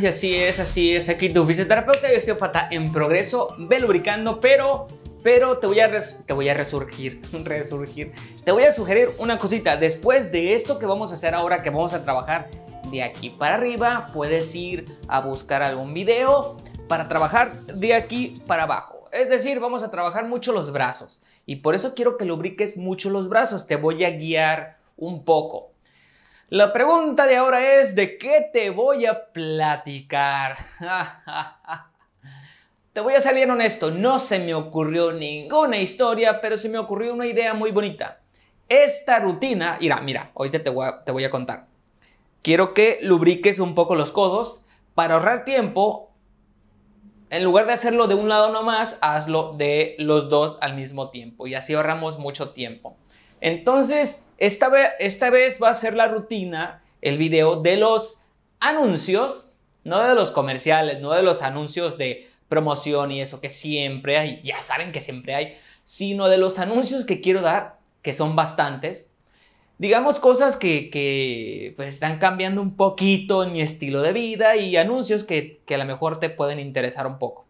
Y así es, así es. Aquí tu fisioterapeuta y osteopata en progreso. Ve lubricando, pero pero te voy a, te voy a resurgir, resurgir. Te voy a sugerir una cosita. Después de esto que vamos a hacer ahora, que vamos a trabajar de aquí para arriba, puedes ir a buscar algún video para trabajar de aquí para abajo. Es decir, vamos a trabajar mucho los brazos. Y por eso quiero que lubriques mucho los brazos. Te voy a guiar un poco. La pregunta de ahora es, ¿de qué te voy a platicar? te voy a ser bien honesto, no se me ocurrió ninguna historia, pero se me ocurrió una idea muy bonita. Esta rutina, mira, mira, ahorita te voy a, te voy a contar. Quiero que lubriques un poco los codos para ahorrar tiempo. En lugar de hacerlo de un lado nomás, hazlo de los dos al mismo tiempo y así ahorramos mucho tiempo. Entonces, esta, esta vez va a ser la rutina, el video de los anuncios, no de los comerciales, no de los anuncios de promoción y eso que siempre hay, ya saben que siempre hay, sino de los anuncios que quiero dar, que son bastantes. Digamos cosas que, pues, están cambiando un poquito en mi estilo de vida y anuncios que, que a lo mejor te pueden interesar un poco.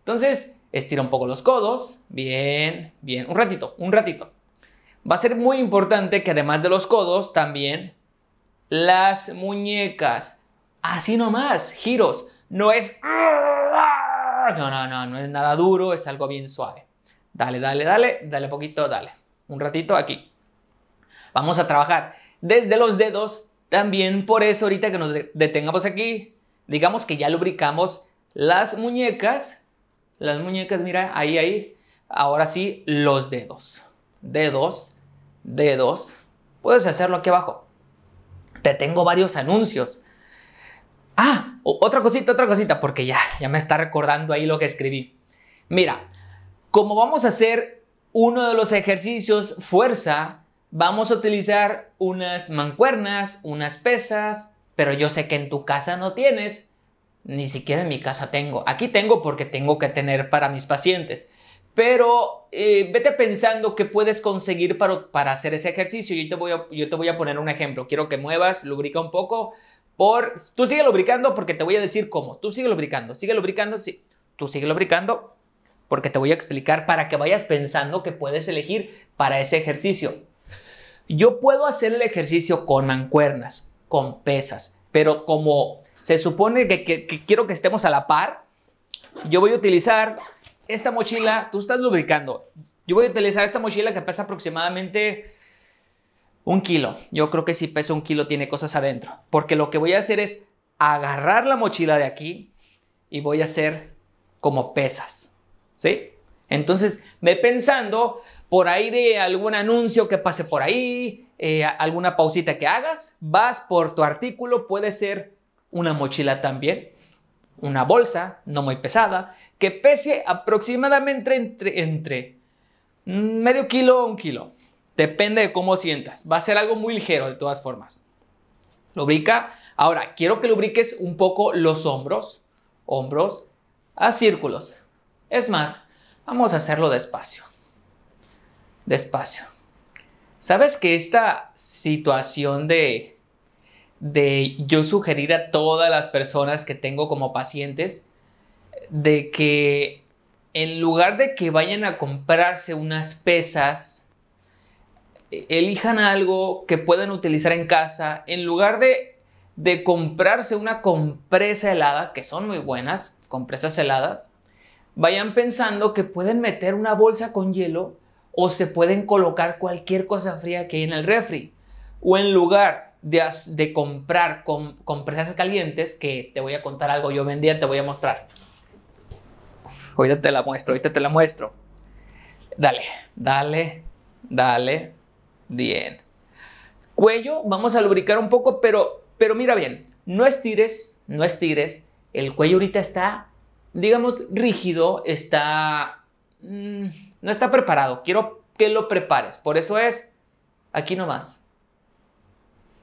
Entonces, estira un poco los codos, bien, bien, un ratito, un ratito. Va a ser muy importante que además de los codos, también las muñecas. Así nomás, giros. No es... No, no, no, no es nada duro, es algo bien suave. Dale, dale, dale, dale poquito, dale. Un ratito aquí. Vamos a trabajar desde los dedos. También por eso ahorita que nos detengamos aquí, digamos que ya lubricamos las muñecas. Las muñecas, mira, ahí, ahí. Ahora sí, los dedos. Dedos dos, puedes hacerlo aquí abajo. Te tengo varios anuncios. Ah, otra cosita, otra cosita, porque ya, ya me está recordando ahí lo que escribí. Mira, como vamos a hacer uno de los ejercicios fuerza, vamos a utilizar unas mancuernas, unas pesas, pero yo sé que en tu casa no tienes, ni siquiera en mi casa tengo. Aquí tengo porque tengo que tener para mis pacientes pero eh, vete pensando qué puedes conseguir para, para hacer ese ejercicio. Yo te, voy a, yo te voy a poner un ejemplo. Quiero que muevas, lubrica un poco. tú sigue lubricando porque te voy a decir cómo. Tú sigue lubricando, sigue lubricando, sí. Tú sigue lubricando porque te voy a explicar para que vayas pensando que puedes elegir para ese ejercicio. Yo puedo hacer el ejercicio con ancuernas, con pesas, pero como se supone que quiero que estemos a la par, yo voy a utilizar esta mochila, tú estás lubricando. Yo voy a utilizar esta mochila que pesa aproximadamente un kilo. Yo creo que si pesa un kilo tiene cosas adentro. Porque lo que voy a hacer es agarrar la mochila de aquí y voy a hacer como pesas. ¿Sí? Entonces, me pensando por ahí de algún anuncio que pase por ahí, eh, alguna pausita que hagas, vas por tu artículo, puede ser una mochila también, una bolsa no muy pesada, que pese aproximadamente entre, medio kilo o un kilo. Depende de cómo sientas. Va a ser algo muy ligero de todas formas. Lubrica. Ahora, quiero que lubriques un poco los hombros. Hombros a círculos. Es más, vamos a hacerlo despacio. Despacio. ¿Sabes que esta situación de, de yo sugerir a todas las personas que tengo como pacientes de que en lugar de que vayan a comprarse unas pesas, e, elijan algo que puedan utilizar en casa, en lugar de, comprarse una compresa helada, que son muy buenas, compresas heladas, vayan pensando que pueden meter una bolsa con hielo o se pueden colocar cualquier cosa fría que hay en el refri. O en lugar de, de comprar compresas calientes, que te voy a contar algo, yo vendía, te voy a mostrar ahorita te la muestro, ahorita te la muestro. Dale, dale, dale. Bien. Cuello, vamos a lubricar un poco, pero, pero mira bien, no estires, no estires. El cuello ahorita está, digamos, rígido, está... Mm, no está preparado. Quiero que lo prepares. Por eso es aquí nomás.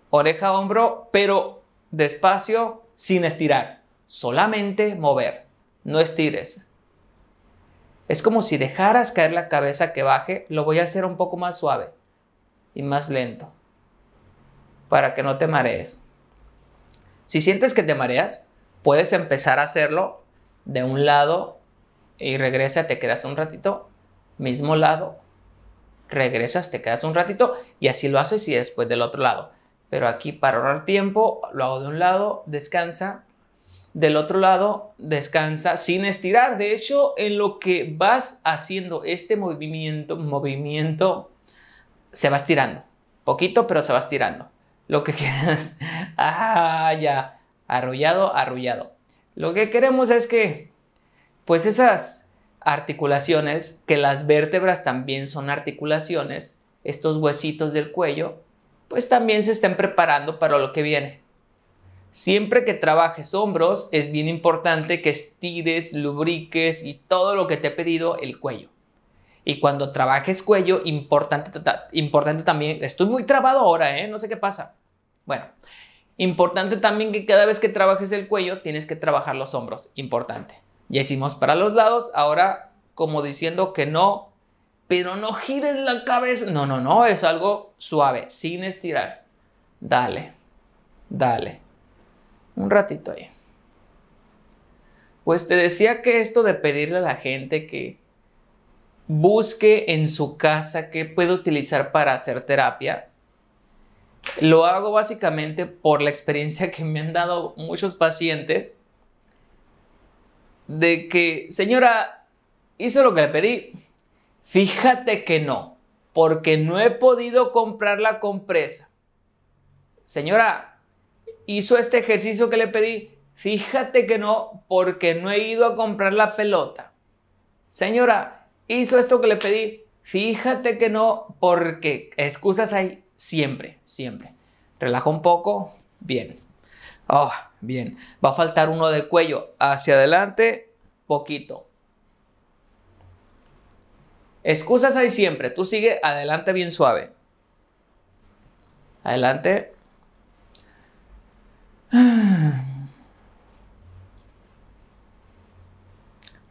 Oreja, hombro, pero despacio, sin estirar. Solamente mover. No estires. Es como si dejaras caer la cabeza que baje, lo voy a hacer un poco más suave y más lento, para que no te marees. Si sientes que te mareas, puedes empezar a hacerlo de un lado y regresa, te quedas un ratito, mismo lado, regresas, te quedas un ratito y así lo haces y después del otro lado. Pero aquí para ahorrar tiempo, lo hago de un lado, descansa, del otro lado, descansa sin estirar. De hecho, en lo que vas haciendo este movimiento, movimiento, se va estirando. Poquito, pero se va estirando. Lo que quieras. Ah, ya. Arrullado, arrullado. Lo que queremos es que, pues esas articulaciones, que las vértebras también son articulaciones, estos huesitos del cuello, pues también se estén preparando para lo que viene. Siempre que trabajes hombros es bien importante que estires, lubriques y todo lo que te he pedido el cuello. Y cuando trabajes cuello, importante, importante también, estoy muy trabado ahora, ¿eh? no sé qué pasa. Bueno, importante también que cada vez que trabajes el cuello tienes que trabajar los hombros, importante. Ya hicimos para los lados, ahora como diciendo que no, pero no gires la cabeza. No, no, no, es algo suave, sin estirar. Dale, dale un ratito ahí. Pues te decía que esto de pedirle a la gente que busque en su casa qué puede utilizar para hacer terapia, lo hago básicamente por la experiencia que me han dado muchos pacientes de que, señora, hice lo que le pedí. Fíjate que no, porque no he podido comprar la compresa. Señora, hizo este ejercicio que le pedí. Fíjate que no, porque no he ido a comprar la pelota. Señora, hizo esto que le pedí. Fíjate que no, porque excusas hay siempre, siempre. Relaja un poco, bien. Oh, bien. Va a faltar uno de cuello. Hacia adelante, poquito. Excusas hay siempre. Tú sigue adelante bien suave. Adelante.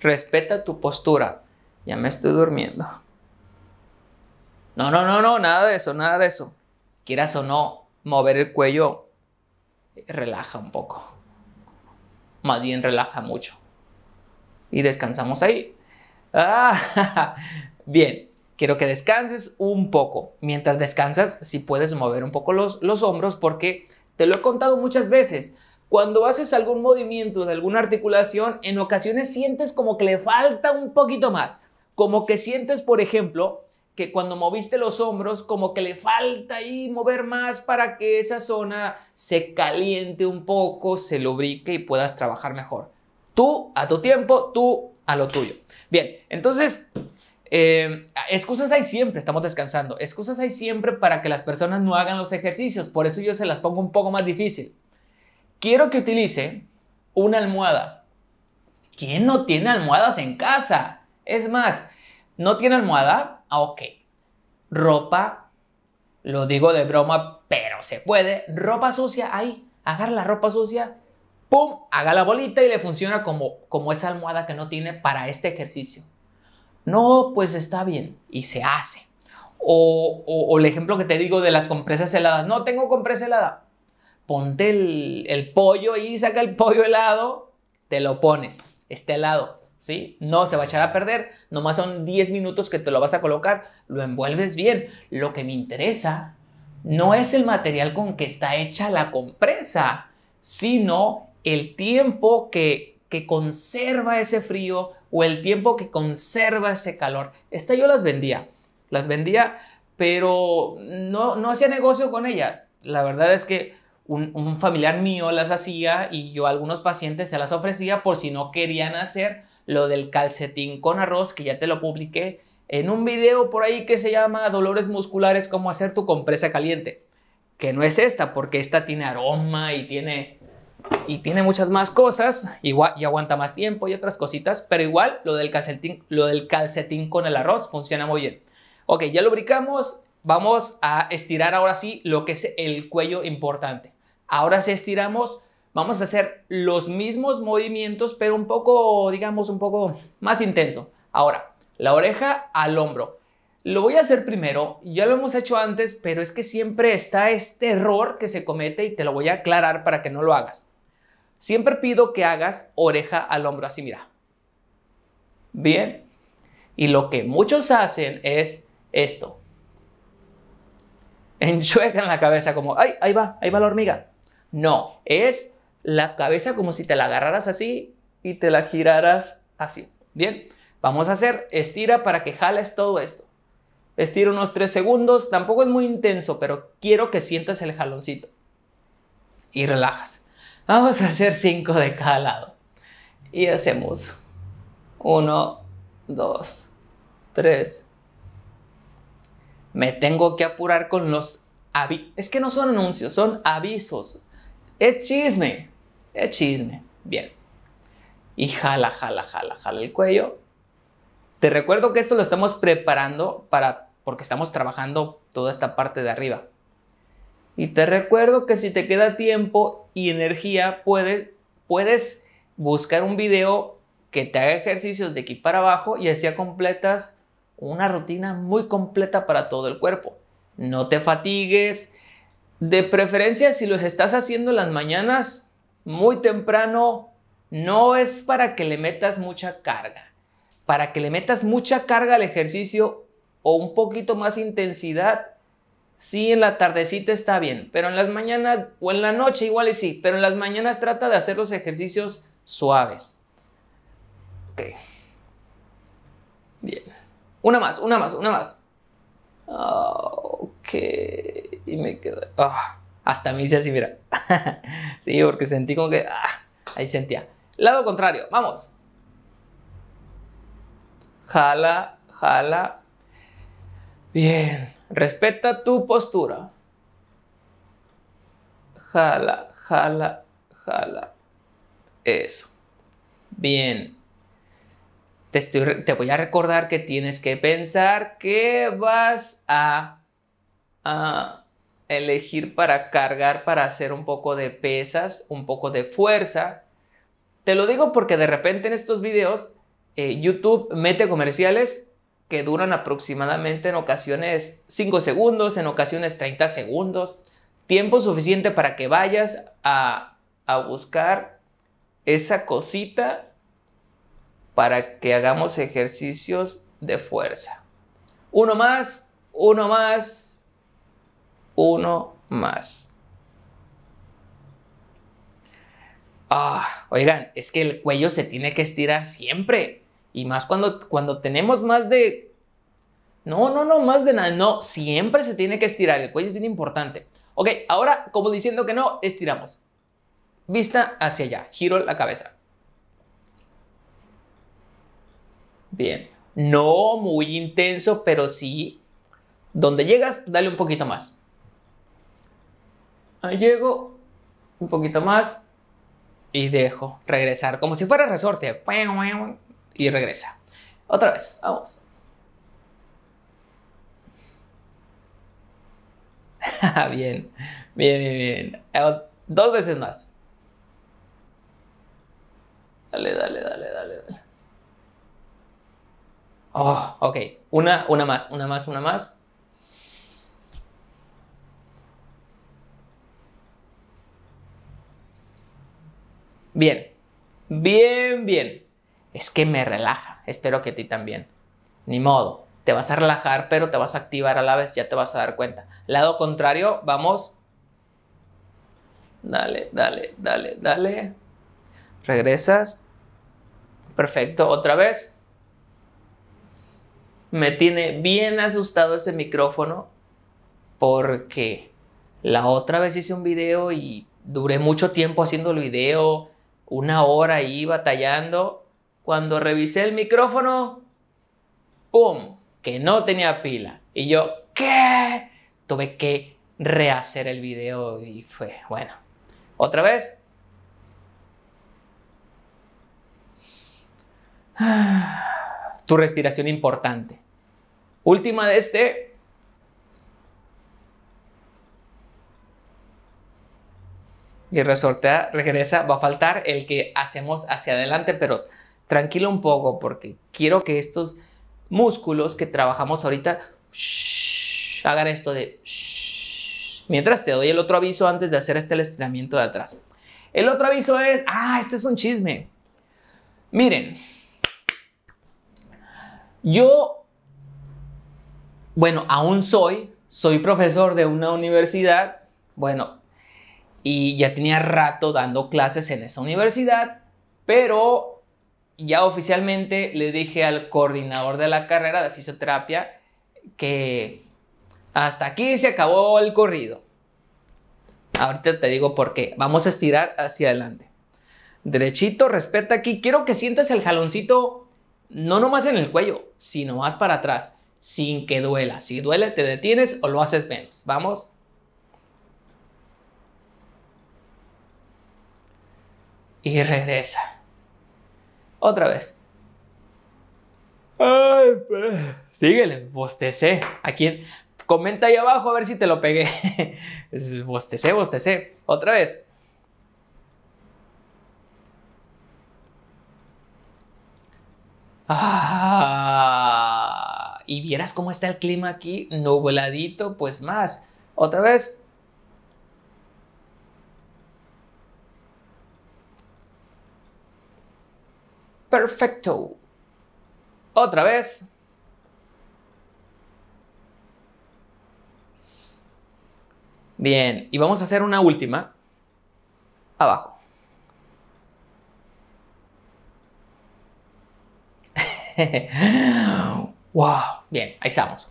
Respeta tu postura. Ya me estoy durmiendo. No, no, no, no, nada de eso, nada de eso. Quieras o no, mover el cuello relaja un poco. Más bien relaja mucho. Y descansamos ahí. Ah, bien, quiero que descanses un poco. Mientras descansas, si puedes mover un poco los, los hombros porque te lo he contado muchas veces. Cuando haces algún movimiento de alguna articulación, en ocasiones sientes como que le falta un poquito más. Como que sientes, por ejemplo, que cuando moviste los hombros, como que le falta ahí mover más para que esa zona se caliente un poco, se lubrique y puedas trabajar mejor. Tú a tu tiempo, tú a lo tuyo. Bien, entonces Em, excusas hay siempre, estamos descansando. Excusas hay siempre para que las personas no hagan los ejercicios. Por eso yo se las pongo un poco más difícil. Quiero que utilice una almohada. ¿Quién no tiene almohadas en casa? Es más, ¿no tiene almohada? Ah, ok. Ropa, lo digo de broma, pero se puede. Ropa sucia, ahí, agarra la ropa sucia, pum, haga la bolita y le funciona como, como esa almohada que no tiene para este ejercicio. No, pues está bien y se hace. O, el ejemplo que te digo de las compresas heladas. No, tengo compresa helada. Ponte el, pollo y saca el pollo helado, te lo pones, está helado. ¿Sí? No se va a echar a perder, nomás son 10 minutos que te lo vas a colocar, lo envuelves bien. Lo que me interesa no es el material con que está hecha la compresa, sino el tiempo que conserva ese frío o el tiempo que conserva ese calor. Esta yo las vendía, las vendía, pero no, no hacía negocio con ella. La verdad es que un, un, familiar mío las hacía y yo a algunos pacientes se las ofrecía por si no querían hacer lo del calcetín con arroz, que ya te lo publiqué en un video por ahí que se llama Dolores musculares, cómo hacer tu compresa caliente. Que no es esta, porque esta tiene aroma y tiene y tiene muchas más cosas igual, y aguanta más tiempo y otras cositas, pero igual lo del, calcetín, lo del calcetín con el arroz funciona muy bien. Ok, ya lubricamos, vamos a estirar ahora sí lo que es el cuello importante. Ahora sí estiramos, vamos a hacer los mismos movimientos, pero un poco, digamos, un poco más intenso. Ahora, la oreja al hombro. Lo voy a hacer primero, ya lo hemos hecho antes, pero es que siempre está este error que se comete y te lo voy a aclarar para que no lo hagas siempre pido que hagas oreja al hombro así, mira. Bien. Y lo que muchos hacen es esto. Enchuecan la cabeza como, ay, ahí va, ahí va la hormiga. No, es la cabeza como si te la agarraras así y te la giraras así. Bien, vamos a hacer estira para que jales todo esto. Estira unos tres segundos, tampoco es muy intenso, pero quiero que sientas el jaloncito. Y relajas. Vamos a hacer cinco de cada lado. Y hacemos uno, dos, tres. Me tengo que apurar con los avisos. Es que no son anuncios, son avisos. Es chisme. Es chisme. Bien. Y jala, jala, jala, jala el cuello. Te recuerdo que esto lo estamos preparando para porque estamos trabajando toda esta parte de arriba. Y te recuerdo que si te queda tiempo y energía, puedes, puedes buscar un video que te haga ejercicios de aquí para abajo y así completas una rutina muy completa para todo el cuerpo. No te fatigues. De preferencia, si los estás haciendo las mañanas, muy temprano, no es para que le metas mucha carga. Para que le metas mucha carga al ejercicio o un poquito más intensidad, sí en la tardecita está bien, pero en las mañanas o en la noche igual y sí, pero en las mañanas trata de hacer los ejercicios suaves. Ok. Bien. Una más, una más, una más. Ah, ok. Y me quedo. Oh, hasta mí se así, mira. sí, porque sentí como que. Ah, ahí sentía. Lado contrario, vamos. Jala, jala, Bien. Respeta tu postura. Jala, jala, jala. Eso. Bien. Te, voy a recordar que tienes que pensar que vas a, elegir para cargar, para hacer un poco de pesas, un poco de fuerza. Te lo digo porque de repente en estos videos eh, YouTube mete comerciales que duran aproximadamente en ocasiones 5 segundos, en ocasiones 30 segundos. Tiempo suficiente para que vayas a, buscar esa cosita para que hagamos ejercicios de fuerza. Uno más, uno más, uno más. Ah, oigan, es que el cuello se tiene que estirar siempre. Y más cuando, cuando tenemos más de... No, no, no, más de nada. No, siempre se tiene que estirar. El cuello es bien importante. Ok, ahora como diciendo que no, estiramos. Vista hacia allá. Giro la cabeza. Bien. No muy intenso, pero sí. Donde llegas, dale un poquito más. Ahí llego. Un poquito más. Y dejo regresar. Como si fuera resorte y regresa. Otra vez, vamos. bien, bien, bien, bien. Eh, dos veces más. Dale, dale, dale, dale, Oh, ok. Una, una más, una más, una más. Bien, bien, bien es que me relaja. Espero que a ti también. Ni modo, te vas a relajar, pero te vas a activar a la vez, ya te vas a dar cuenta. Lado contrario, vamos. Dale, dale, dale, dale. Regresas. Perfecto, otra vez. Me tiene bien asustado ese micrófono porque la otra vez hice un video y duré mucho tiempo haciendo el video, una hora ahí batallando cuando revisé el micrófono, ¡pum! Que no tenía pila. Y yo, ¿qué? Tuve que rehacer el video y fue, bueno, otra vez. Tu respiración importante. Última de este. Y resortea, regresa, va a faltar el que hacemos hacia adelante, pero tranquilo un poco porque quiero que estos músculos que trabajamos ahorita hagan esto de mientras te doy el otro aviso antes de hacer este estiramiento de atrás. El otro aviso es, ah, este es un chisme. Miren, yo, bueno, aún soy, soy profesor de una universidad, bueno, y ya tenía rato dando clases en esa universidad, pero ya oficialmente le dije al coordinador de la carrera de fisioterapia que hasta aquí se acabó el corrido. Ahorita te digo por qué. Vamos a estirar hacia adelante. Derechito, respeta aquí. Quiero que sientas el jaloncito no nomás en el cuello, sino más para atrás, sin que duela. Si duele, te detienes o lo haces menos. Vamos. Y regresa. Otra vez. Ay, pues. Síguele, bostecé. ¿A quién? Comenta ahí abajo a ver si te lo pegué. bostecé, bostecé. Otra vez. Ah, y vieras cómo está el clima aquí, nubladito, pues más. Otra vez. perfecto. Otra vez. Bien, y vamos a hacer una última abajo. wow, bien, ahí estamos.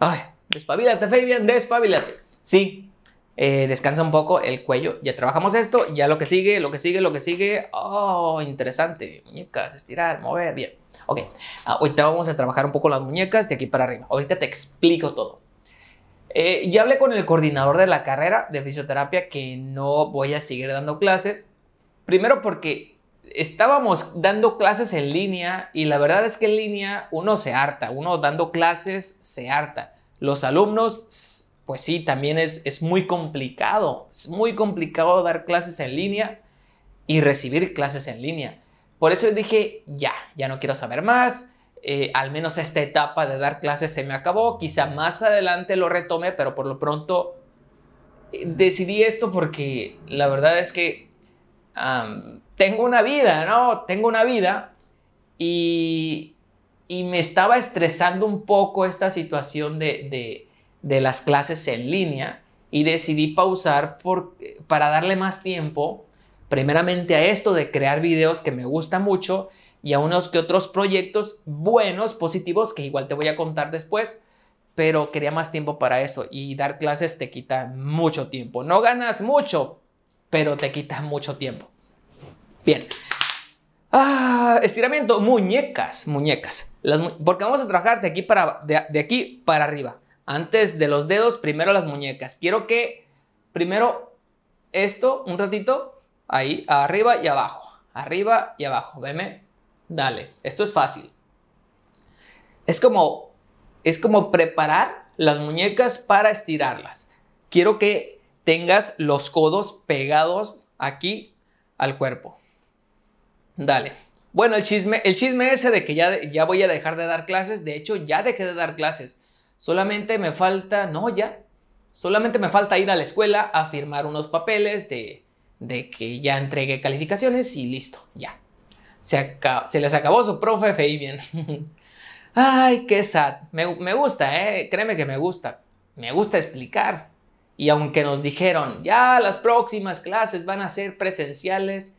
Ay, despabilate, Fabian, despabilate. Sí, eh, descansa un poco el cuello. Ya trabajamos esto, ya lo que sigue, lo que sigue, lo que sigue. Oh, interesante. Muñecas, estirar, mover, bien. Ok, ah, ahorita vamos a trabajar un poco las muñecas de aquí para arriba. Ahorita te explico todo. Eh, ya hablé con el coordinador de la carrera de fisioterapia que no voy a seguir dando clases. Primero porque estábamos dando clases en línea y la verdad es que en línea uno se harta, uno dando clases se harta. Los alumnos pues sí, también es, es muy complicado. Es muy complicado dar clases en línea y recibir clases en línea. Por eso dije, ya, ya no quiero saber más. Eh, al menos esta etapa de dar clases se me acabó. Quizá más adelante lo retome, pero por lo pronto eh, decidí esto porque la verdad es que tengo una vida, ¿no? Tengo una vida y, me estaba estresando un poco esta situación de, de las clases en línea y decidí pausar para darle más tiempo, primeramente a esto de crear videos que me gusta mucho y a unos que otros proyectos buenos, positivos, que igual te voy a contar después, pero quería más tiempo para eso y dar clases te quita mucho tiempo. No ganas mucho, pero te quita mucho tiempo. Bien. Ah, estiramiento, muñecas, muñecas. Las porque vamos a trabajar aquí para, de aquí para arriba. Antes de los dedos, primero las muñecas. Quiero que primero esto, un ratito, ahí, arriba y abajo. Arriba y abajo, veme. Dale, esto es fácil. Es como, es como preparar las muñecas para estirarlas. Quiero que tengas los codos pegados aquí al cuerpo. Dale. Bueno, el chisme, el chisme ese de que ya, ya voy a dejar de dar clases, de hecho ya dejé de dar clases. Solamente me falta, no, ya. Solamente me falta ir a la escuela a firmar unos papeles de, que ya entregué calificaciones y listo, ya. Se, les acabó su profe Ay, qué sad. Me, gusta, ¿eh? Créeme que me gusta. Me gusta explicar. Y aunque nos dijeron, ya las próximas clases van a ser presenciales,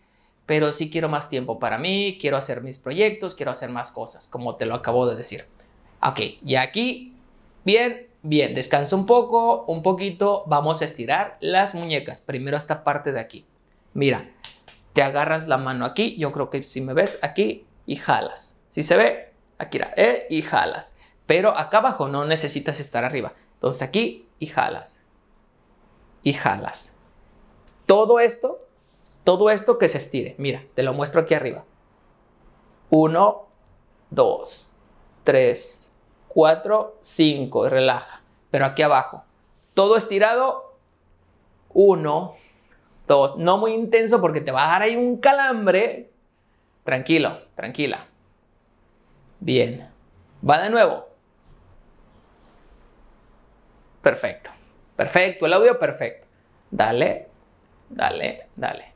pero sí quiero más tiempo para mí, quiero hacer mis proyectos, quiero hacer más cosas, como te lo acabo de decir. Ok, y aquí Bien, bien, descansa un poco, un poquito, vamos a estirar las muñecas, primero esta parte de aquí. Mira, te agarras la mano aquí, yo creo que si me ves aquí y jalas. Si se ve, aquí eh, y jalas. Pero acá abajo no necesitas estar arriba. Entonces aquí y jalas. Y jalas. Todo esto, todo esto que se estire. Mira, te lo muestro aquí arriba. Uno, dos, tres, 4, 5 relaja. Pero aquí abajo, todo estirado, Uno. Dos. No muy intenso porque te va a dar ahí un calambre. Tranquilo, tranquila. Bien. Va de nuevo. Perfecto. Perfecto, el audio perfecto. Dale, dale, dale.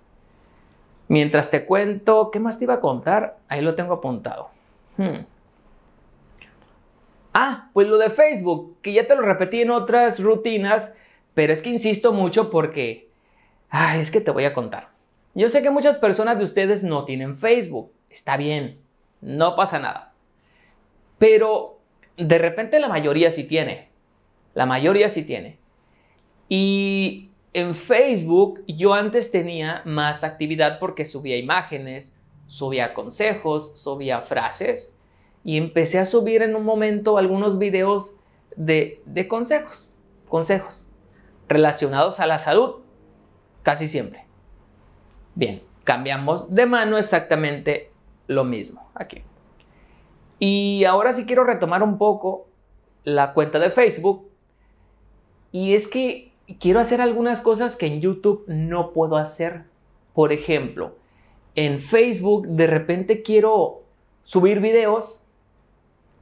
Mientras te cuento, ¿qué más te iba a contar? Ahí lo tengo apuntado. Hmm. Ah, pues lo de Facebook, que ya te lo repetí en otras rutinas, pero es que insisto mucho porque... Ah, es que te voy a contar. Yo sé que muchas personas de ustedes no tienen Facebook. Está bien, no pasa nada. Pero de repente la mayoría sí tiene. La mayoría sí tiene. Y en Facebook yo antes tenía más actividad porque subía imágenes, subía consejos, subía frases y empecé a subir en un momento algunos videos de, consejos, consejos relacionados a la salud, casi siempre. Bien, cambiamos de mano exactamente lo mismo aquí. Y ahora sí quiero retomar un poco la cuenta de Facebook. Y es que quiero hacer algunas cosas que en YouTube no puedo hacer. Por ejemplo, en Facebook de repente quiero subir videos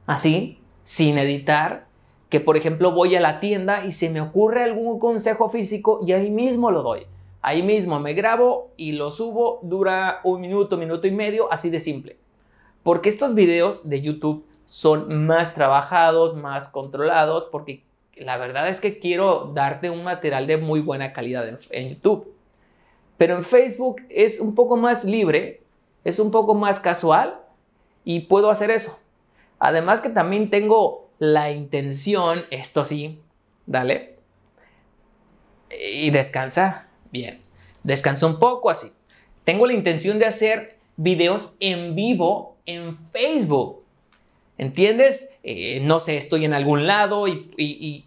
así, sin editar, que por ejemplo voy a la tienda y se me ocurre algún consejo físico y ahí mismo lo doy. Ahí mismo me grabo y lo subo, dura un minuto, minuto y medio, así de simple. Porque estos videos de YouTube son más trabajados, más controlados, porque la verdad es que quiero darte un material de muy buena calidad en, en YouTube. Pero en Facebook es un poco más libre, es un poco más casual y puedo hacer eso Además que también tengo la intención, esto sí, dale, y descansa. Bien, descansa un poco así. Tengo la intención de hacer videos en vivo en Facebook. ¿Entiendes? Eh, no sé, estoy en algún lado y,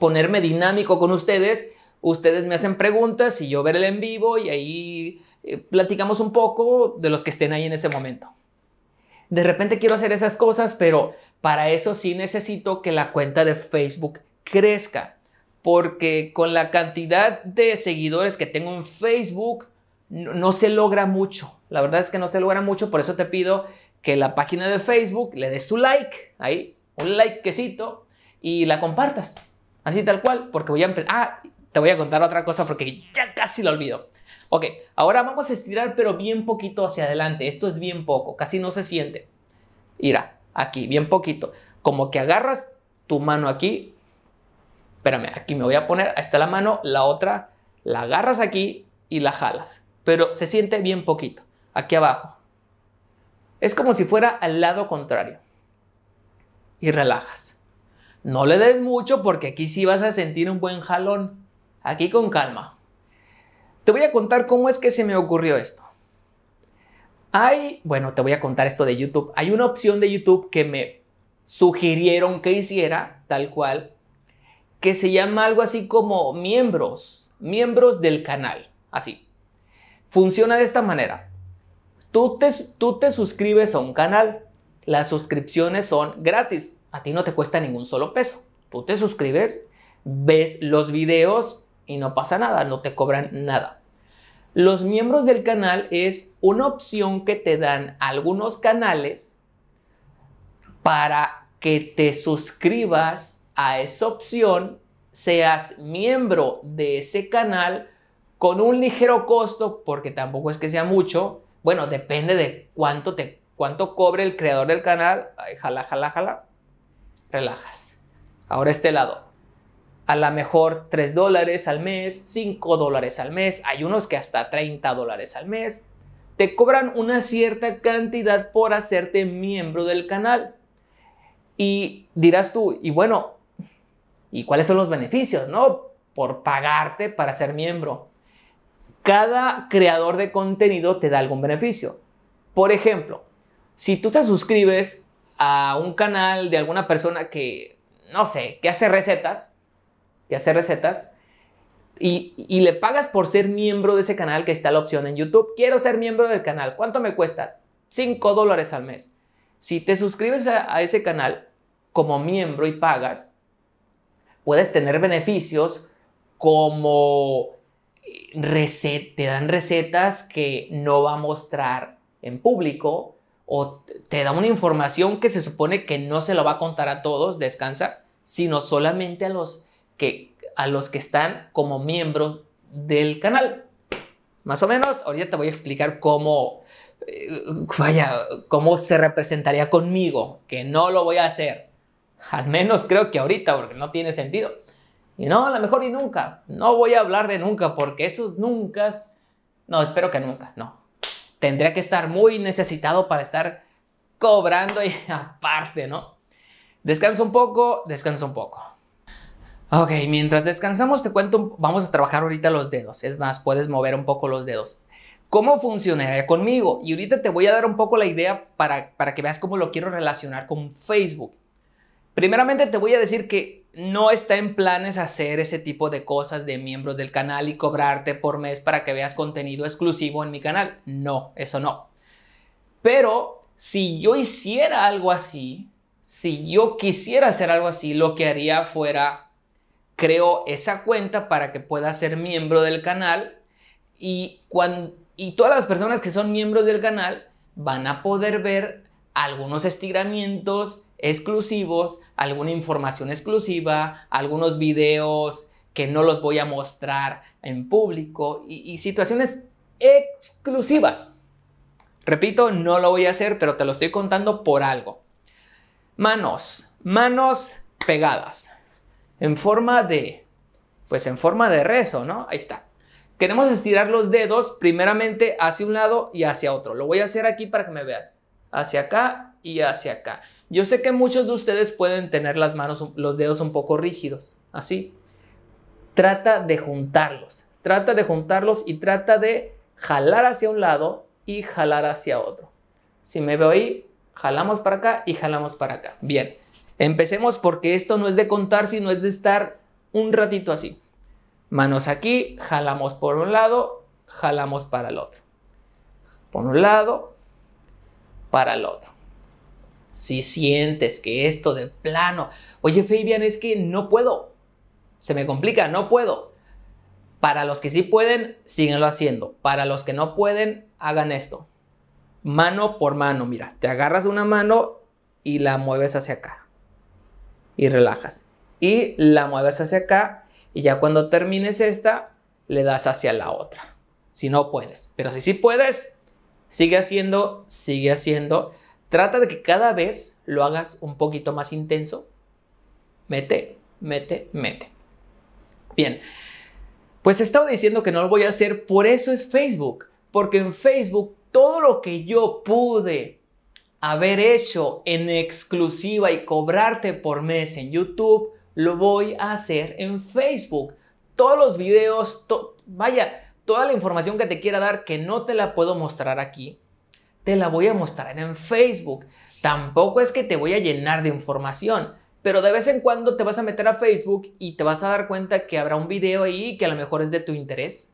ponerme dinámico con ustedes. Ustedes me hacen preguntas y yo ver el en vivo y ahí eh, platicamos un poco de los que estén ahí en ese momento de repente quiero hacer esas cosas, pero para eso sí necesito que la cuenta de Facebook crezca. Porque con la cantidad de seguidores que tengo en Facebook, no, se logra mucho. La verdad es que no se logra mucho. Por eso te pido que la página de Facebook le des su like, ahí, un likecito, y la compartas. Así tal cual, porque voy a empezar. Ah, te voy a contar otra cosa porque ya casi la olvido. Ok, ahora vamos a estirar pero bien poquito hacia adelante. Esto es bien poco, casi no se siente. Mira, aquí, bien poquito. Como que agarras tu mano aquí. Espérame, aquí me voy a poner, ahí la mano, la otra, la agarras aquí y la jalas. Pero se siente bien poquito, aquí abajo. Es como si fuera al lado contrario. Y relajas. No le des mucho porque aquí sí vas a sentir un buen jalón. Aquí con calma. Te voy a contar cómo es que se me ocurrió esto. Hay, bueno, te voy a contar esto de YouTube. Hay una opción de YouTube que me sugirieron que hiciera, tal cual, que se llama algo así como miembros, miembros del canal, así. Funciona de esta manera. Tú te, tú te suscribes a un canal, las suscripciones son gratis, a ti no te cuesta ningún solo peso. Tú te suscribes, ves los videos, y no pasa nada, no te cobran nada. Los miembros del canal es una opción que te dan algunos canales para que te suscribas a esa opción, seas miembro de ese canal con un ligero costo, porque tampoco es que sea mucho, bueno, depende de cuánto te cuánto cobre el creador del canal, jala, jala, jala, relajas. Ahora este lado a lo mejor 3 dólares al mes, 5 dólares al mes, hay unos que hasta 30 dólares al mes. Te cobran una cierta cantidad por hacerte miembro del canal. Y dirás tú, y bueno, ¿y cuáles son los beneficios, no? Por pagarte para ser miembro. Cada creador de contenido te da algún beneficio. Por ejemplo, si tú te suscribes a un canal de alguna persona que, no sé, que hace recetas, de hacer recetas. Y, le pagas por ser miembro de ese canal que está la opción en YouTube. Quiero ser miembro del canal. ¿Cuánto me cuesta? 5 dólares al mes. Si te suscribes a, ese canal como miembro y pagas, puedes tener beneficios como eh, te dan recetas que no va a mostrar en público o te da una información que se supone que no se lo va a contar a todos, descansa, sino solamente a los que a los que están como miembros del canal. Más o menos, ahorita te voy a explicar cómo, eh, vaya, cómo se representaría conmigo, que no lo voy a hacer. Al menos creo que ahorita, porque no tiene sentido. Y no, a lo mejor y nunca. No voy a hablar de nunca, porque esos nunca... No, espero que nunca, no. Tendría que estar muy necesitado para estar cobrando y aparte, ¿no? descanso un poco, descanso un poco. Ok, mientras descansamos te cuento, vamos a trabajar ahorita los dedos. Es más, puedes mover un poco los dedos. ¿Cómo funcionaría conmigo? Y ahorita te voy a dar un poco la idea para, que veas cómo lo quiero relacionar con Facebook. Primeramente te voy a decir que no está en planes hacer ese tipo de cosas de miembros del canal y cobrarte por mes para que veas contenido exclusivo en mi canal. No, eso no. Pero si yo hiciera algo así, si yo quisiera hacer algo así, lo que haría fuera Creo esa cuenta para que pueda ser miembro del canal y, y todas las personas que son miembros del canal van a poder ver algunos estiramientos exclusivos, alguna información exclusiva, algunos videos que no los voy a mostrar en público y situaciones exclusivas. Repito, no lo voy a hacer, pero te lo estoy contando por algo. Manos, manos pegadas en forma de, pues en forma de rezo, ¿no? Ahí está. Queremos estirar los dedos primeramente hacia un lado y hacia otro. Lo voy a hacer aquí para que me veas. Hacia acá y hacia acá. Yo sé que muchos de ustedes pueden tener las manos, los dedos un poco rígidos, así. Trata de juntarlos, trata de juntarlos y trata de jalar hacia un lado y jalar hacia otro. Si me veo ahí, jalamos para acá y jalamos para acá. Bien. Empecemos porque esto no es de contar, sino es de estar un ratito así. Manos aquí, jalamos por un lado, jalamos para el otro. Por un lado, para el otro. Si sientes que esto de plano, oye Fabian, es que no puedo, se me complica, no puedo. Para los que sí pueden, síguenlo haciendo. Para los que no pueden, hagan esto. Mano por mano, mira, te agarras una mano y la mueves hacia acá y relajas. Y la mueves hacia acá y ya cuando termines esta, le das hacia la otra. Si no puedes, pero si sí puedes, sigue haciendo, sigue haciendo. Trata de que cada vez lo hagas un poquito más intenso. Mete, mete, mete. Bien, pues estaba diciendo que no lo voy a hacer, por eso es Facebook, porque en Facebook todo lo que yo pude haber hecho en exclusiva y cobrarte por mes en YouTube, lo voy a hacer en Facebook. Todos los videos, vaya, toda la información que te quiera dar que no te la puedo mostrar aquí, te la voy a mostrar en Facebook. Tampoco es que te voy a llenar de información, pero de vez en cuando te vas a meter a Facebook y te vas a dar cuenta que habrá un video ahí que a lo mejor es de tu interés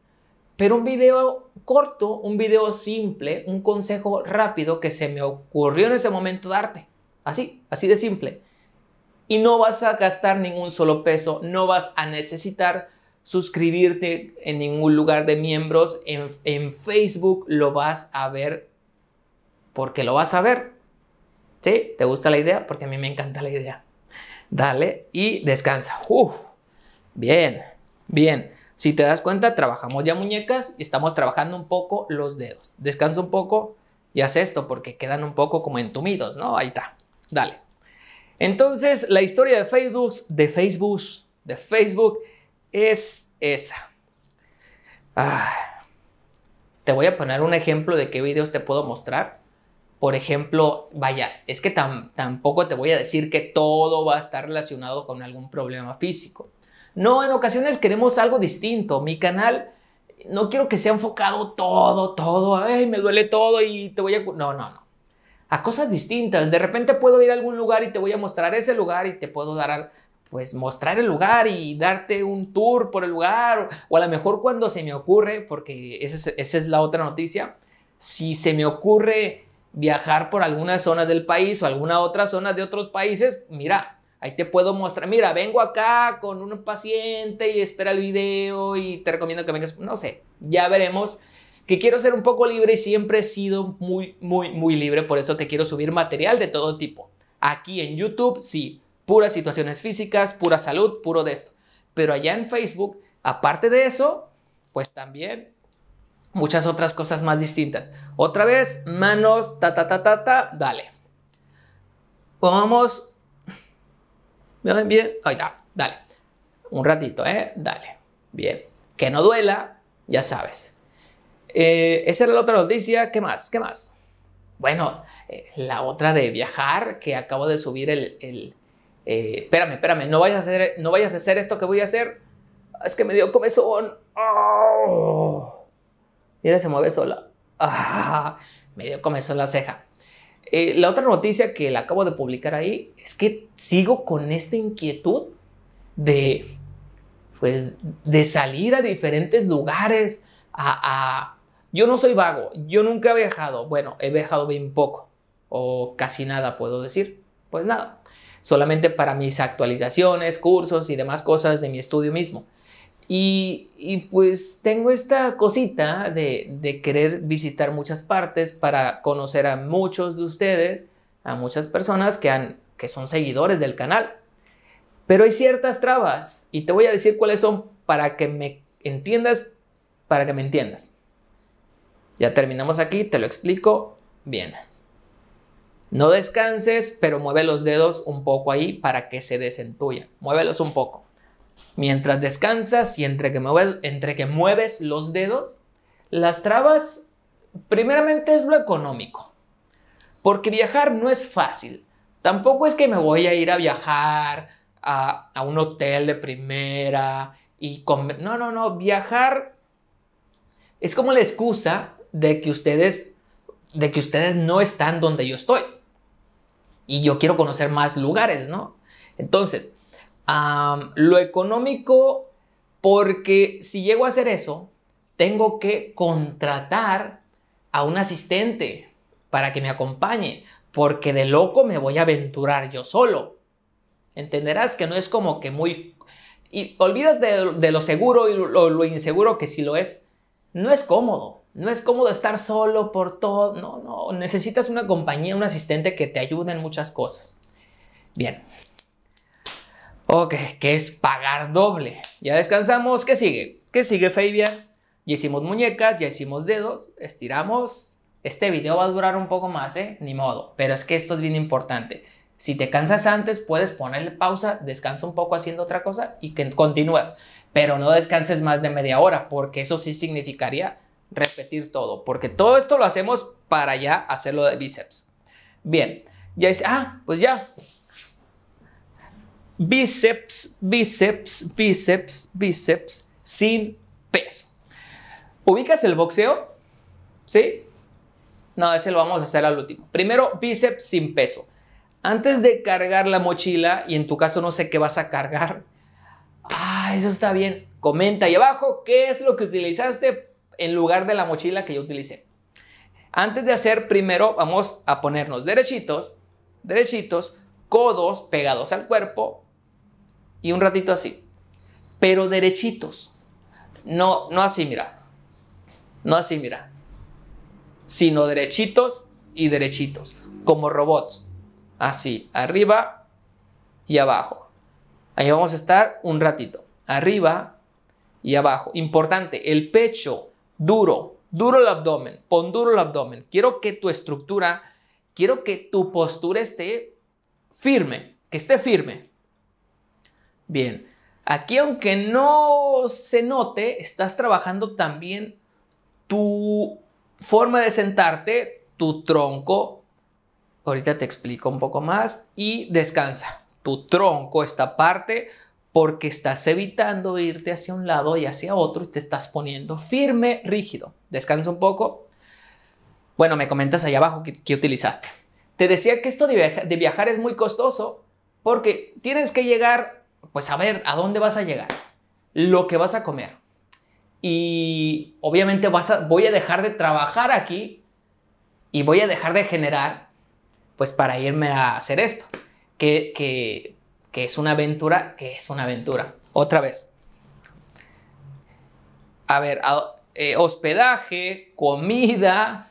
pero un video corto, un video simple, un consejo rápido que se me ocurrió en ese momento darte. Así, así de simple. Y no vas a gastar ningún solo peso, no vas a necesitar suscribirte en ningún lugar de miembros. En, Facebook lo vas a ver porque lo vas a ver. ¿Sí? ¿Te gusta la idea? Porque a mí me encanta la idea. Dale y descansa. Uf, bien, bien. Si te das cuenta, trabajamos ya muñecas y estamos trabajando un poco los dedos. Descansa un poco y haz esto porque quedan un poco como entumidos, ¿no? Ahí está. Dale. Entonces, la historia de Facebook, de Facebook, de Facebook es esa. Ah. Te voy a poner un ejemplo de qué videos te puedo mostrar. Por ejemplo, vaya, es que tampoco te voy a decir que todo va a estar relacionado con algún problema físico. No, en ocasiones queremos algo distinto. Mi canal no quiero que sea enfocado todo, todo. Ay, me duele todo y te voy a... No, no, no. A cosas distintas. De repente puedo ir a algún lugar y te voy a mostrar ese lugar y te puedo dar, pues, mostrar el lugar y darte un tour por el lugar. O a lo mejor cuando se me ocurre, porque esa es, esa es la otra noticia, si se me ocurre viajar por alguna zona del país o alguna otra zona de otros países, mira, Ahí te puedo mostrar, mira, vengo acá con un paciente y espera el video y te recomiendo que vengas, no sé, ya veremos. Que quiero ser un poco libre y siempre he sido muy, muy, muy libre, por eso te quiero subir material de todo tipo. Aquí en YouTube, sí, puras situaciones físicas, pura salud, puro de esto. Pero allá en Facebook, aparte de eso, pues también muchas otras cosas más distintas. Otra vez, manos, ta, ta, ta, ta, ta, dale. Vamos ¿Me dan bien? Ahí está, dale. Un ratito, ¿eh? Dale. Bien. Que no duela, ya sabes. Eh, esa era la otra noticia. ¿Qué más? ¿Qué más? Bueno, eh, la otra de viajar, que acabo de subir el... el eh, espérame, espérame, no vayas, a hacer, no vayas a hacer esto que voy a hacer. Ah, es que me dio comezón. Ah. Mira, se mueve sola. Ah, me dio comezón la ceja. Eh, la otra noticia que le acabo de publicar ahí es que sigo con esta inquietud de, pues, salir a diferentes lugares. Yo no soy vago, yo nunca he viajado. Bueno, he viajado bien poco o casi nada, puedo decir. Pues nada, solamente para mis actualizaciones, cursos y demás cosas de mi estudio mismo. Y, pues tengo esta cosita de, querer visitar muchas partes para conocer a muchos de ustedes, a muchas personas que, han, que son seguidores del canal. Pero hay ciertas trabas y te voy a decir cuáles son para que me entiendas, para que me entiendas. Ya terminamos aquí, te lo explico bien. No descanses, pero mueve los dedos un poco ahí para que se desentuya, Muévelos un poco. Mientras descansas y entre que, mueves, entre que mueves los dedos, las trabas, primeramente es lo económico. Porque viajar no es fácil. Tampoco es que me voy a ir a viajar a, un hotel de primera y comer. No, no, no. Viajar es como la excusa de que ustedes, de que ustedes no están donde yo estoy. Y yo quiero conocer más lugares, ¿no? Entonces, lo económico, porque si llego a hacer eso, tengo que contratar a un asistente para que me acompañe, porque de loco me voy a aventurar yo solo. Entenderás que no es como que muy... Y olvídate de, lo seguro y lo, inseguro que sí lo es. No es cómodo. No es cómodo estar solo por todo. No, no. Necesitas una compañía, un asistente que te ayude en muchas cosas. Bien. Ok, que es pagar doble. Ya descansamos, ¿qué sigue? ¿Qué sigue, Fabian? Ya hicimos muñecas, ya hicimos dedos, estiramos. Este video va a durar un poco más, ¿eh? Ni modo, pero es que esto es bien importante. Si te cansas antes, puedes ponerle pausa, descansa un poco haciendo otra cosa y que continúas. Pero no descanses más de media hora, porque eso sí significaría repetir todo, porque todo esto lo hacemos para ya hacerlo de bíceps. Bien, ya ah, pues ya, bíceps, bíceps, bíceps, bíceps sin peso. ¿Ubicas el boxeo? ¿Sí? No, ese lo vamos a hacer al último. Primero, bíceps sin peso. Antes de cargar la mochila, y en tu caso no sé qué vas a cargar, ah, eso está bien. Comenta ahí abajo qué es lo que utilizaste en lugar de la mochila que yo utilicé. Antes de hacer, primero vamos a ponernos derechitos, derechitos, codos pegados al cuerpo, y un ratito así. Pero derechitos. No, no así, mira. No así, mira. Sino derechitos y derechitos. Como robots. Así, arriba y abajo. Ahí vamos a estar un ratito. Arriba y abajo. Importante, el pecho duro. Duro el abdomen. Pon duro el abdomen. Quiero que tu estructura, quiero que tu postura esté firme. Que esté firme. Bien, aquí aunque no se note, estás trabajando también tu forma de sentarte, tu tronco. Ahorita te explico un poco más y descansa tu tronco, esta parte, porque estás evitando irte hacia un lado y hacia otro y te estás poniendo firme, rígido. Descansa un poco. Bueno, me comentas allá abajo qué utilizaste. Te decía que esto de viajar es muy costoso porque tienes que llegar pues a ver, a dónde vas a llegar, lo que vas a comer. Y obviamente vas a, voy a dejar de trabajar aquí y voy a dejar de generar, pues para irme a hacer esto, que, es una aventura, que es una aventura. Otra vez. A ver, eh, hospedaje, comida,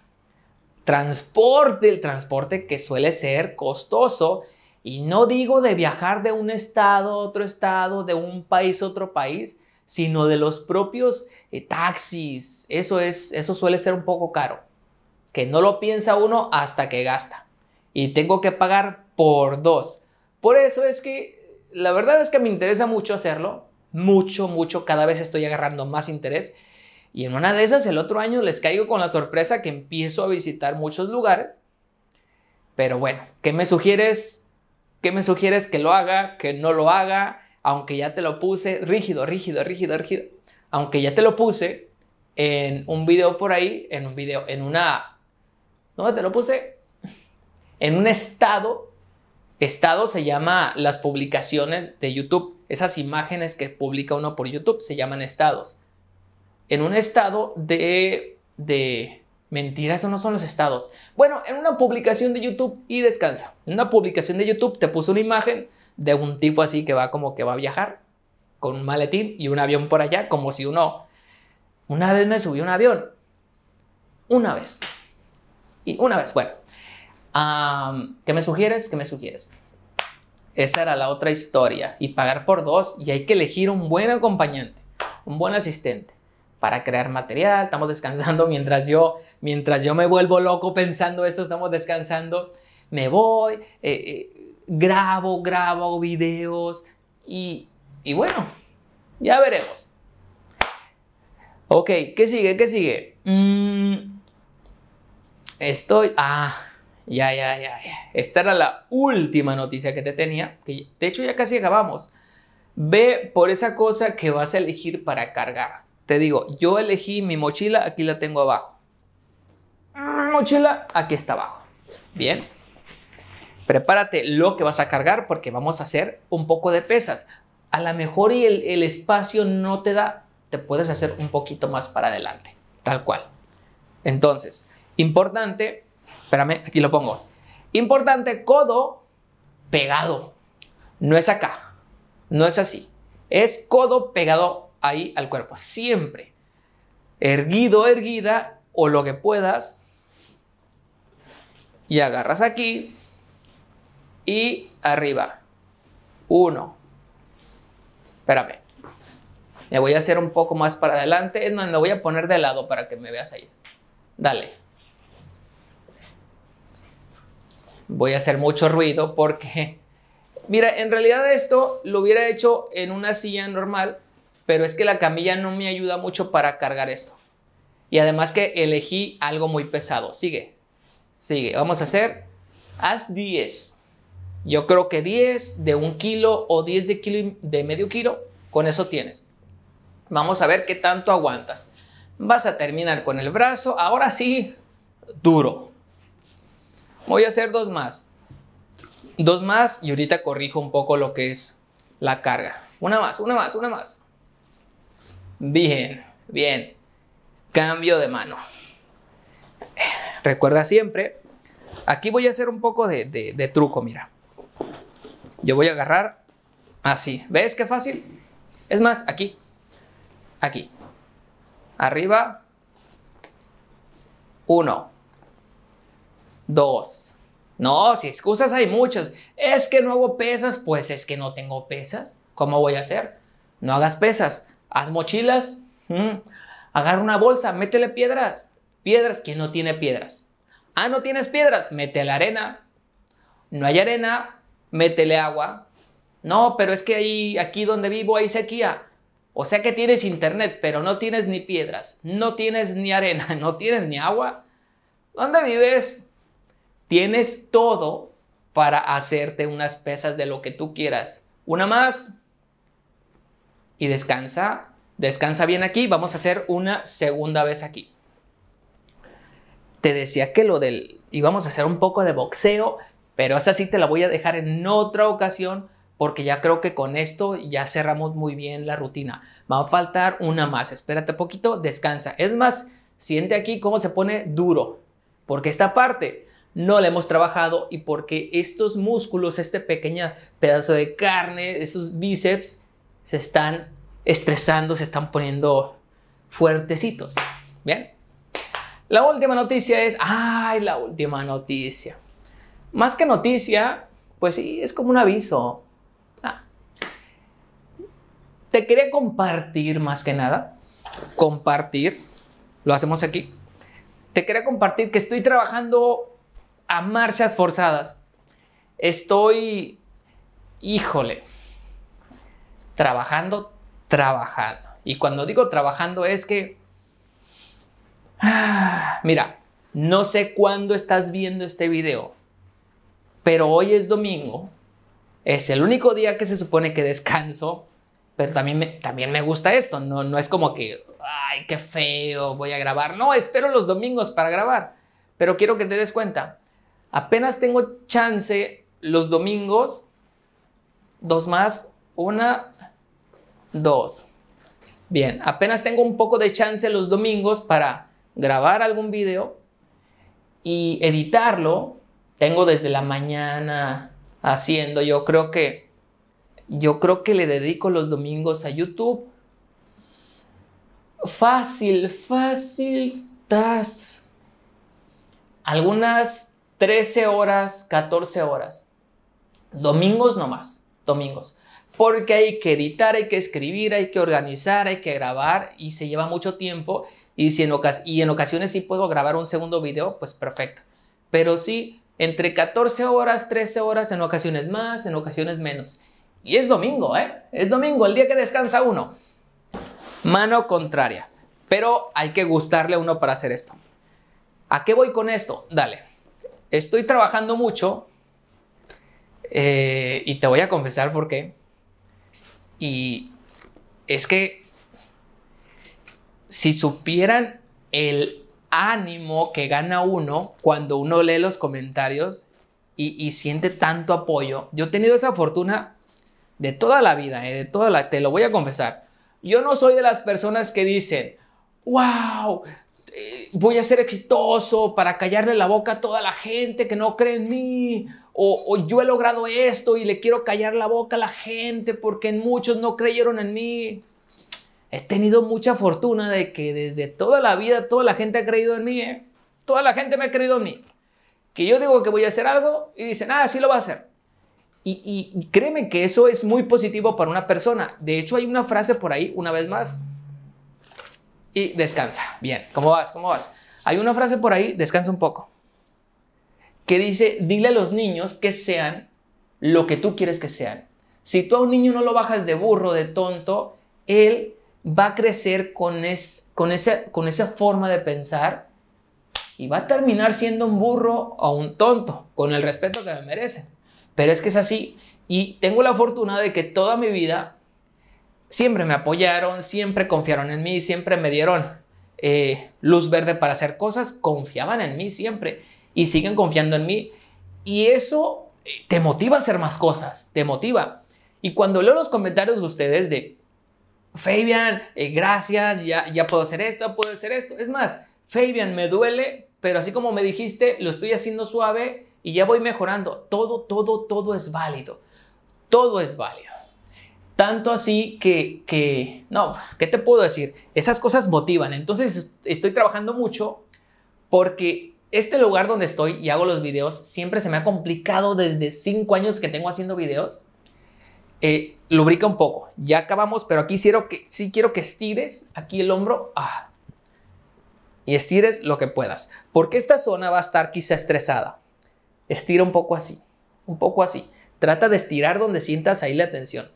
transporte, el transporte que suele ser costoso y no digo de viajar de un estado a otro estado, de un país a otro país, sino de los propios eh, taxis. Eso, es, eso suele ser un poco caro, que no lo piensa uno hasta que gasta. Y tengo que pagar por dos. Por eso es que la verdad es que me interesa mucho hacerlo, mucho, mucho, cada vez estoy agarrando más interés. Y en una de esas el otro año les caigo con la sorpresa que empiezo a visitar muchos lugares. Pero bueno, ¿qué me sugieres? ¿Qué me sugieres que lo haga, que no lo haga? Aunque ya te lo puse, rígido, rígido, rígido, rígido. Aunque ya te lo puse en un video por ahí, en un video, en una... No, te lo puse en un estado. Estado se llama las publicaciones de YouTube. Esas imágenes que publica uno por YouTube se llaman estados. En un estado de... de Mentira, eso no son los estados. Bueno, en una publicación de YouTube y descansa. En una publicación de YouTube te puso una imagen de un tipo así que va como que va a viajar con un maletín y un avión por allá, como si uno... Una vez me subí un avión. Una vez. Y una vez, bueno. ¿Qué me sugieres? ¿Qué me sugieres? Esa era la otra historia. Y pagar por dos y hay que elegir un buen acompañante, un buen asistente para crear material, estamos descansando mientras yo, mientras yo me vuelvo loco pensando esto, estamos descansando, me voy, eh, eh, grabo, grabo videos y, y bueno, ya veremos. Ok, ¿qué sigue? ¿Qué sigue? Mm, estoy... Ah, ya, ya, ya, ya. Esta era la última noticia que te tenía. Que de hecho ya casi acabamos. Ve por esa cosa que vas a elegir para cargar. Te digo, yo elegí mi mochila, aquí la tengo abajo. Mochila, aquí está abajo. Bien. Prepárate lo que vas a cargar porque vamos a hacer un poco de pesas. A lo mejor y el, el espacio no te da, te puedes hacer un poquito más para adelante, tal cual. Entonces, importante, espérame, aquí lo pongo. Importante, codo pegado. No es acá, no es así. Es codo pegado ahí al cuerpo. Siempre. Erguido, erguida o lo que puedas. Y agarras aquí y arriba. Uno. Espérame. Me voy a hacer un poco más para adelante. no, lo me voy a poner de lado para que me veas ahí. Dale. Voy a hacer mucho ruido porque... Mira, en realidad esto lo hubiera hecho en una silla normal, pero es que la camilla no me ayuda mucho para cargar esto. Y además que elegí algo muy pesado. Sigue, sigue. Vamos a hacer, haz 10. Yo creo que 10 de un kilo o 10 de, de medio kilo, con eso tienes. Vamos a ver qué tanto aguantas. Vas a terminar con el brazo, ahora sí, duro. Voy a hacer dos más. Dos más y ahorita corrijo un poco lo que es la carga. Una más, una más, una más. Bien, bien. Cambio de mano. Recuerda siempre, aquí voy a hacer un poco de, truco, mira. Yo voy a agarrar así. ¿Ves qué fácil? Es más, aquí. Aquí. Arriba. Uno. Dos. No, si excusas hay muchas. Es que no hago pesas, pues es que no tengo pesas. ¿Cómo voy a hacer? No hagas pesas haz mochilas, agarra una bolsa, métele piedras. Piedras, que no tiene piedras? Ah, no tienes piedras, Mete la arena. No hay arena, métele agua. No, pero es que ahí, aquí donde vivo hay sequía. O sea que tienes internet, pero no tienes ni piedras, no tienes ni arena, no tienes ni agua. ¿Dónde vives? Tienes todo para hacerte unas pesas de lo que tú quieras. Una más, y descansa, descansa bien aquí, vamos a hacer una segunda vez aquí. Te decía que lo del íbamos a hacer un poco de boxeo, pero esa sí te la voy a dejar en otra ocasión porque ya creo que con esto ya cerramos muy bien la rutina. Va a faltar una más, espérate un poquito, descansa. Es más, siente aquí cómo se pone duro, porque esta parte no la hemos trabajado y porque estos músculos, este pequeño pedazo de carne, esos bíceps, se están estresando, se están poniendo fuertecitos. Bien. La última noticia es, ay, la última noticia. Más que noticia, pues sí, es como un aviso. Ah. Te quería compartir más que nada. Compartir. Lo hacemos aquí. Te quería compartir que estoy trabajando a marchas forzadas. Estoy... Híjole trabajando, trabajando. Y cuando digo trabajando es que, mira, no sé cuándo estás viendo este video, pero hoy es domingo, es el único día que se supone que descanso, pero también me, también me gusta esto, no, no es como que, ay, qué feo, voy a grabar, no, espero los domingos para grabar, pero quiero que te des cuenta, apenas tengo chance los domingos, dos más, una, dos. Bien, apenas tengo un poco de chance los domingos para grabar algún video y editarlo. Tengo desde la mañana haciendo, yo creo que yo creo que le dedico los domingos a YouTube. Fácil, fácil, tas. Algunas 13 horas, 14 horas. Domingos nomás, domingos porque hay que editar, hay que escribir, hay que organizar, hay que grabar y se lleva mucho tiempo y, si en, y en ocasiones sí puedo grabar un segundo video, pues perfecto. Pero sí, entre 14 horas, 13 horas, en ocasiones más, en ocasiones menos. Y es domingo, ¿eh? Es domingo, el día que descansa uno. Mano contraria. Pero hay que gustarle a uno para hacer esto. ¿A qué voy con esto? Dale. Estoy trabajando mucho eh, y te voy a confesar por qué y es que si supieran el ánimo que gana uno cuando uno lee los comentarios y, siente tanto apoyo. Yo he tenido esa fortuna de toda la vida, eh, de toda la, te lo voy a confesar. Yo no soy de las personas que dicen, wow, eh, voy a ser exitoso para callarle la boca a toda la gente que no cree en mí. O, yo he logrado esto y le quiero callar la boca a la gente porque muchos no creyeron en mí. He tenido mucha fortuna de que desde toda la vida toda la gente ha creído en mí, ¿eh? Toda la gente me ha creído en mí. Que yo digo que voy a hacer algo y dicen, ah, sí lo va a hacer. Y, y, créeme que eso es muy positivo para una persona. De hecho, hay una frase por ahí, una vez más. Y descansa. Bien, ¿cómo vas? ¿Cómo vas? Hay una frase por ahí, descansa un poco que dice, dile a los niños que sean lo que tú quieres que sean. Si tú a un niño no lo bajas de burro, de tonto, él va a crecer con, esa, forma de pensar y va a terminar siendo un burro o un tonto, con el respeto que me merece. Pero es que es así y tengo la fortuna de que toda mi vida siempre me apoyaron, siempre confiaron en mí, siempre me dieron eh, luz verde para hacer cosas, confiaban en mí siempre y siguen confiando en mí. Y eso eh, te motiva a hacer más cosas, te motiva. Y cuando leo los comentarios de ustedes de, Fabian, eh, gracias, ya, ya puedo hacer esto, puedo hacer esto. Es más, Fabian, me duele, pero así como me dijiste, lo estoy haciendo suave y ya voy mejorando. Todo, todo, todo es válido. Todo es válido. Tanto así que, que, no, ¿qué te puedo decir? Esas cosas motivan. Entonces estoy trabajando mucho porque este lugar donde estoy y hago los videos siempre se me ha complicado desde cinco años que tengo haciendo videos. Eh, lubrica un poco. Ya acabamos, pero aquí quiero que, sí quiero que estires aquí el hombro. Ah. y estires lo que puedas. Porque esta zona va a estar quizá estresada. Estira un poco así, un poco así. Trata de estirar donde sientas ahí la tensión.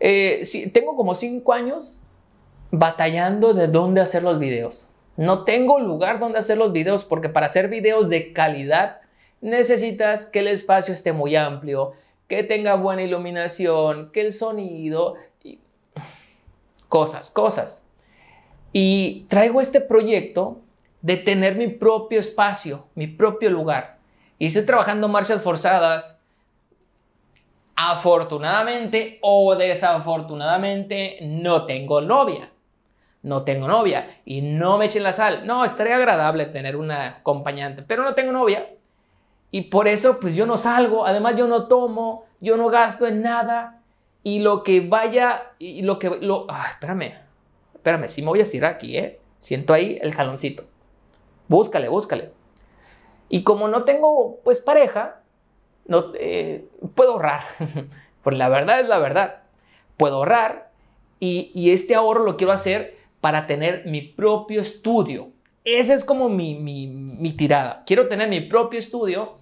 Eh, tengo como cinco años batallando de dónde hacer los videos. No tengo lugar donde hacer los videos porque para hacer videos de calidad necesitas que el espacio esté muy amplio, que tenga buena iluminación, que el sonido, y... cosas, cosas. Y traigo este proyecto de tener mi propio espacio, mi propio lugar. Y estoy trabajando marchas forzadas. Afortunadamente o desafortunadamente no tengo novia no tengo novia y no me echen la sal. No, estaría agradable tener una acompañante, pero no tengo novia y por eso pues yo no salgo, además yo no tomo, yo no gasto en nada y lo que vaya y lo que lo espérame. Espérame, si me voy a estirar aquí, ¿eh? Siento ahí el jaloncito. Búscale, búscale. Y como no tengo pues pareja, no eh, puedo ahorrar. pues la verdad es la verdad. Puedo ahorrar y, y este ahorro lo quiero hacer para tener mi propio estudio. Esa es como mi, tirada. Quiero tener mi propio estudio.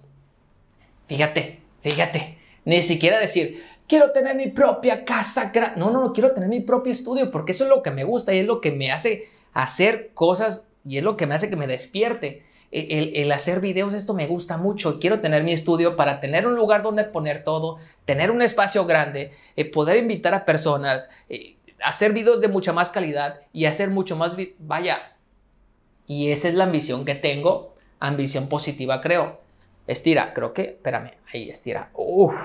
Fíjate, fíjate. Ni siquiera decir, quiero tener mi propia casa. No, no, no, quiero tener mi propio estudio porque eso es lo que me gusta y es lo que me hace hacer cosas y es lo que me hace que me despierte. E-, el, hacer videos, esto me gusta mucho. Quiero tener mi estudio para tener un lugar donde poner todo, tener un espacio grande, eh, poder invitar a personas, eh, hacer videos de mucha más calidad y hacer mucho más... Vaya, y esa es la ambición que tengo, ambición positiva creo. Estira, creo que, espérame, ahí estira. Uf.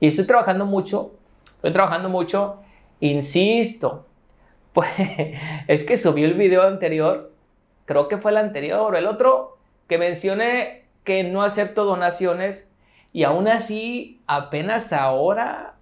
Y estoy trabajando mucho, estoy trabajando mucho, insisto, pues es que subí el video anterior, creo que fue el anterior el otro, que mencioné que no acepto donaciones y aún así apenas ahora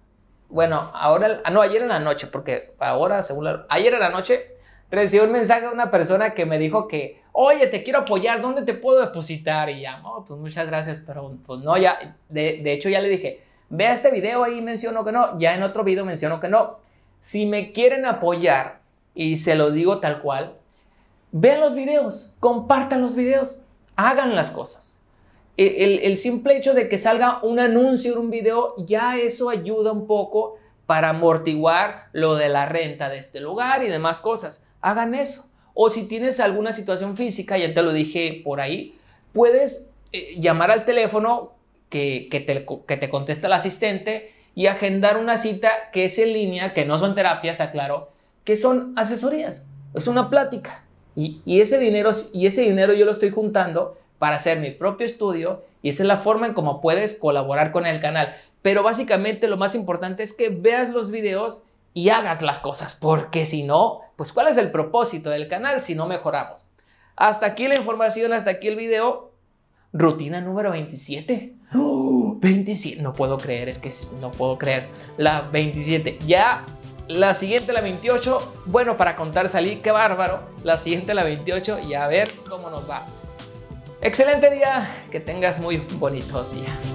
bueno, ahora, ah, no, ayer en la noche, porque ahora, según la, ayer en la noche, recibí un mensaje de una persona que me dijo que, oye, te quiero apoyar, ¿dónde te puedo depositar? Y ya, no, pues muchas gracias, pero pues no, ya, de, hecho ya le dije, vea este video ahí menciono que no, ya en otro video menciono que no. Si me quieren apoyar, y se lo digo tal cual, vean los videos, compartan los videos, hagan las cosas el, simple hecho de que salga un anuncio o un video, ya eso ayuda un poco para amortiguar lo de la renta de este lugar y demás cosas. Hagan eso. O si tienes alguna situación física, ya te lo dije por ahí, puedes eh, llamar al teléfono que, te, que te contesta el asistente y agendar una cita que es en línea, que no son terapias, aclaro, que son asesorías. Es una plática. Y, ese dinero, y ese dinero yo lo estoy juntando para hacer mi propio estudio y esa es la forma en cómo puedes colaborar con el canal. Pero básicamente lo más importante es que veas los videos y hagas las cosas, porque si no, pues cuál es el propósito del canal si no mejoramos. Hasta aquí la información, hasta aquí el video. Rutina número 27. 27, no puedo creer, es que no puedo creer. La 27, ya la siguiente, la 28, bueno, para contar salí, qué bárbaro. La siguiente, la 28, y a ver cómo nos va. Excelente día, que tengas muy bonito día.